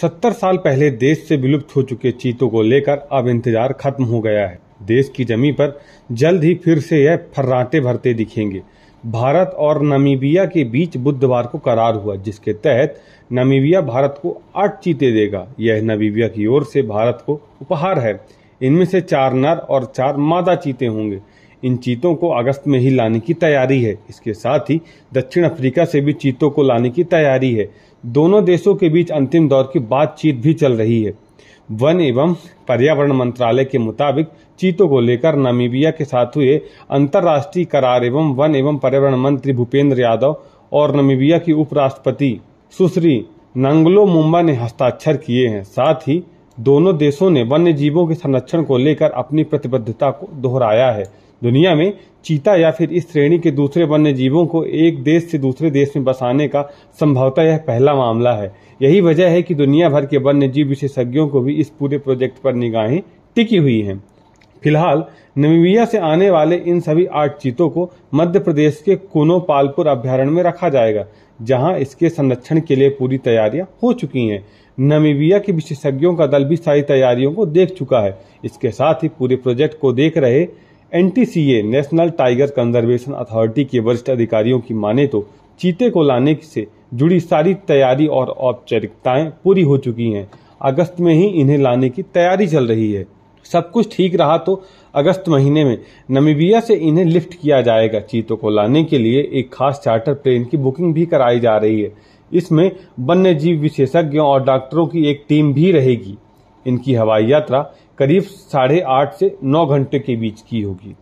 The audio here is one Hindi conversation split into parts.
सत्तर साल पहले देश से विलुप्त हो चुके चीतों को लेकर अब इंतजार खत्म हो गया है देश की जमी पर जल्द ही फिर से यह फर्राटे भरते दिखेंगे भारत और नमीबिया के बीच बुधवार को करार हुआ जिसके तहत नमीबिया भारत को आठ चीते देगा यह नमीबिया की ओर से भारत को उपहार है इनमें से चार नर और चार मादा चीते होंगे इन चीतों को अगस्त में ही लाने की तैयारी है इसके साथ ही दक्षिण अफ्रीका से भी चीतों को लाने की तैयारी है दोनों देशों के बीच अंतिम दौर की बातचीत भी चल रही है वन एवं पर्यावरण मंत्रालय के मुताबिक चीतों को लेकर नामीबिया के साथ हुए अंतर्राष्ट्रीय करार एवं वन एवं पर्यावरण मंत्री भूपेंद्र यादव और नामीबिया की उपराष्ट्रपति सुश्री नंगलो मुम्बा ने हस्ताक्षर किए हैं साथ ही दोनों देशों ने वन्य जीवों के संरक्षण को लेकर अपनी प्रतिबद्धता को दोहराया है दुनिया में चीता या फिर इस श्रेणी के दूसरे वन्य जीवों को एक देश से दूसरे देश में बसाने का संभवतः यह पहला मामला है यही वजह है कि दुनिया भर के वन्य जीव विशेषज्ञों को भी इस पूरे प्रोजेक्ट पर निगाहें टिकी हुई हैं फिलहाल नमीबिया से आने वाले इन सभी आठ चीतों को मध्य प्रदेश के कोनोपालपुर अभ्यारण्य में रखा जाएगा जहां इसके संरक्षण के लिए पूरी तैयारियां हो चुकी हैं नमीबिया के विशेषज्ञों का दल भी सारी तैयारियों को देख चुका है इसके साथ ही पूरे प्रोजेक्ट को देख रहे NTCA national tiger conservation authority के वरिष्ठ अधिकारियों की माने तो चीते को लाने से जुड़ी सारी तैयारी और औपचारिकताएं पूरी हो चुकी हैं अगस्त में ही इन्हें लाने की तैयारी चल रही है सब कुछ ठीक रहा तो अगस्त महीने में नमीबिया से इन्हें लिफ्ट किया जाएगा चीतों को लाने के लिए एक खास चार्टर प्लेन की बुकिंग भी कराई जा रही है इसमें वन्य जीव विशेषज्ञों और डॉक्टरों की एक टीम भी रहेगी इनकी हवाई यात्रा करीब साढ़े आठ से नौ घंटे के बीच की होगी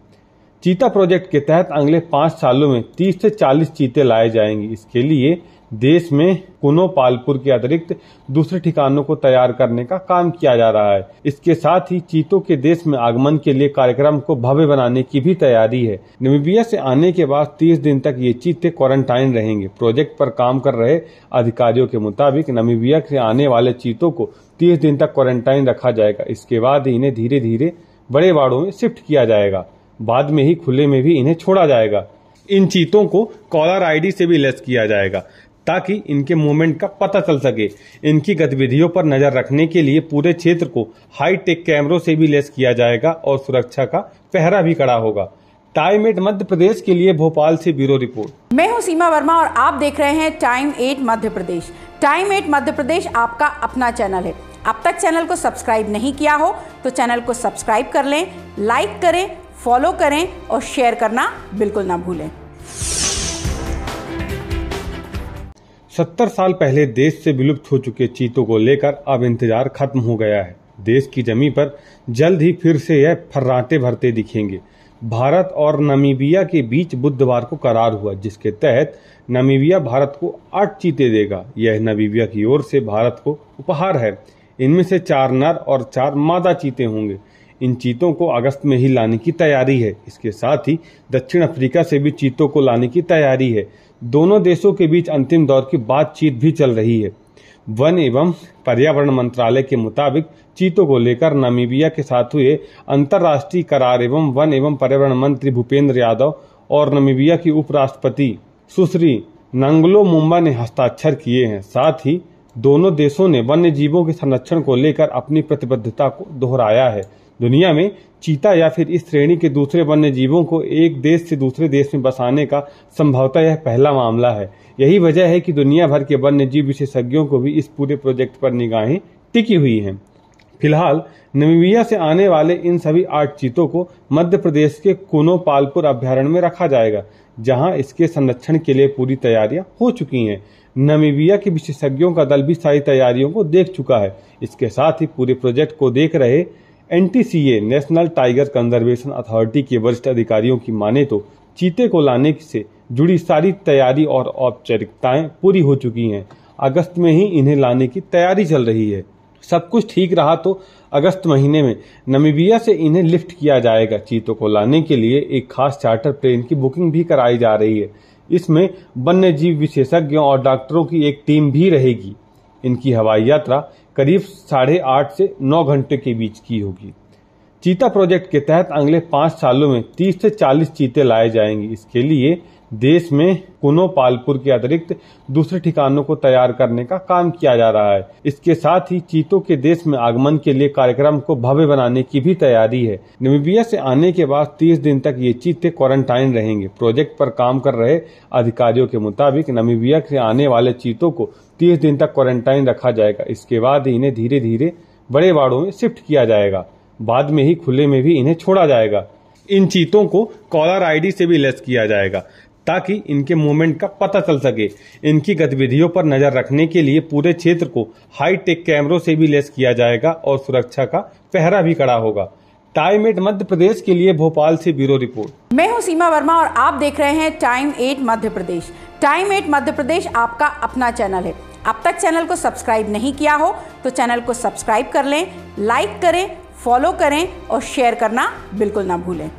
चीता प्रोजेक्ट के तहत अगले पांच सालों में 30 से 40 चीते लाए जाएंगे इसके लिए देश में कुनो पालपुर के अतिरिक्त दूसरे ठिकानों को तैयार करने का काम किया जा रहा है इसके साथ ही चीतों के देश में आगमन के लिए कार्यक्रम को भव्य बनाने की भी तैयारी है निमिबिया से आने के बाद 30 दिन तक ये चीते क्वारंटाइन रहेंगे प्रोजेक्ट पर काम कर रहे अधिकारियों के मुताबिक नमीबिया से आने वाले चीतों को तीस दिन तक क्वारंटाइन रखा जाएगा इसके बाद इन्हें धीरे धीरे बड़े वार्डो में शिफ्ट किया जाएगा बाद में ही खुले में भी इन्हें छोड़ा जाएगा इन चीतों को कॉलर आईडी से भी लेस किया जाएगा ताकि इनके मूवमेंट का पता चल सके इनकी गतिविधियों पर नजर रखने के लिए पूरे क्षेत्र को हाई टेक कैमरों से भी लेस किया जाएगा और सुरक्षा का पहरा भी कड़ा होगा टाइम एट मध्य प्रदेश के लिए भोपाल से ब्यूरो रिपोर्ट मैं हूं सीमा वर्मा और आप देख रहे हैं time at Madhya Pradesh time at Madhya Pradesh आपका अपना चैनल है अब तक चैनल को सब्सक्राइब नहीं किया हो तो चैनल को सब्सक्राइब कर लें लाइक करें फॉलो करें और शेयर करना बिल्कुल ना भूलें सत्तर साल पहले देश से विलुप्त हो चुके चीतों को लेकर अब इंतजार खत्म हो गया है देश की जमी पर जल्द ही फिर से यह फर्राटे भरते दिखेंगे भारत और नमीबिया के बीच बुधवार को करार हुआ जिसके तहत नमीबिया भारत को आठ चीते देगा यह नमीबिया की ओर से भारत को उपहार है इनमें से चार नर और चार मादा चीते होंगे इन चीतों को अगस्त में ही लाने की तैयारी है इसके साथ ही दक्षिण अफ्रीका से भी चीतों को लाने की तैयारी है दोनों देशों के बीच अंतिम दौर की बातचीत भी चल रही है वन एवं पर्यावरण मंत्रालय के मुताबिक चीतों को लेकर नामीबिया के साथ हुए अंतर्राष्ट्रीय करार एवं वन एवं पर्यावरण मंत्री भूपेंद्र यादव और नामीबिया की उपराष्ट्रपति सुश्री नंगलो मुम्बा ने हस्ताक्षर किए हैं साथ ही दोनों देशों ने वन्य जीवों के संरक्षण को लेकर अपनी प्रतिबद्धता को दोहराया है दुनिया में चीता या फिर इस श्रेणी के दूसरे वन्य जीवों को एक देश से दूसरे देश में बसाने का संभवतः यह पहला मामला है यही वजह है कि दुनिया भर के वन्य जीव विशेषज्ञों को भी इस पूरे प्रोजेक्ट पर निगाहें टिकी हुई हैं फिलहाल नमीबिया से आने वाले इन सभी आठ चीतों को मध्य प्रदेश के कोनोपालपुर अभ्यारण्य में रखा जाएगा जहां इसके संरक्षण के लिए पूरी तैयारियां हो चुकी हैं नमीबिया के विशेषज्ञों का दल भी सारी तैयारियों को देख चुका है इसके साथ ही पूरे प्रोजेक्ट को देख रहे NTCA national tiger conservation authority के वरिष्ठ अधिकारियों की माने तो चीते को लाने से जुड़ी सारी तैयारी और औपचारिकताएं पूरी हो चुकी हैं अगस्त में ही इन्हें लाने की तैयारी चल रही है सब कुछ ठीक रहा तो अगस्त महीने में नमीबिया से इन्हें लिफ्ट किया जाएगा चीतों को लाने के लिए एक खास चार्टर प्लेन की बुकिंग भी कराई जा रही है इसमें वन्य जीव विशेषज्ञों और डॉक्टरों की एक टीम भी रहेगी इनकी हवाई यात्रा करीब साढ़े आठ से नौ घंटे के बीच की होगी चीता प्रोजेक्ट के तहत अगले पांच सालों में तीस से चालीस चीते लाए जाएंगे इसके लिए देश में कुनो पालपुर के अतिरिक्त दूसरे ठिकानों को तैयार करने का काम किया जा रहा है इसके साथ ही चीतों के देश में आगमन के लिए कार्यक्रम को भव्य बनाने की भी तैयारी है निमिबिया से आने के बाद 30 दिन तक ये चीते क्वारंटाइन रहेंगे प्रोजेक्ट पर काम कर रहे अधिकारियों के मुताबिक नमीबिया से आने वाले चीतों को तीस दिन तक क्वारंटाइन रखा जाएगा इसके बाद इन्हें धीरे धीरे बड़े वार्डो में शिफ्ट किया जाएगा बाद में ही खुले में भी इन्हें छोड़ा जाएगा इन चीतों को कॉलर आईडी से भी लेस किया जाएगा ताकि इनके मूवमेंट का पता चल सके इनकी गतिविधियों पर नजर रखने के लिए पूरे क्षेत्र को हाई टेक कैमरों से भी लेस किया जाएगा और सुरक्षा का पहरा भी कड़ा होगा टाइम एट मध्य प्रदेश के लिए भोपाल से ब्यूरो रिपोर्ट मैं हूं सीमा वर्मा और आप देख रहे हैं time at Madhya Pradesh time at Madhya Pradesh आपका अपना चैनल है अब तक चैनल को सब्सक्राइब नहीं किया हो तो चैनल को सब्सक्राइब कर लें लाइक करें फॉलो करें और शेयर करना बिल्कुल ना भूलें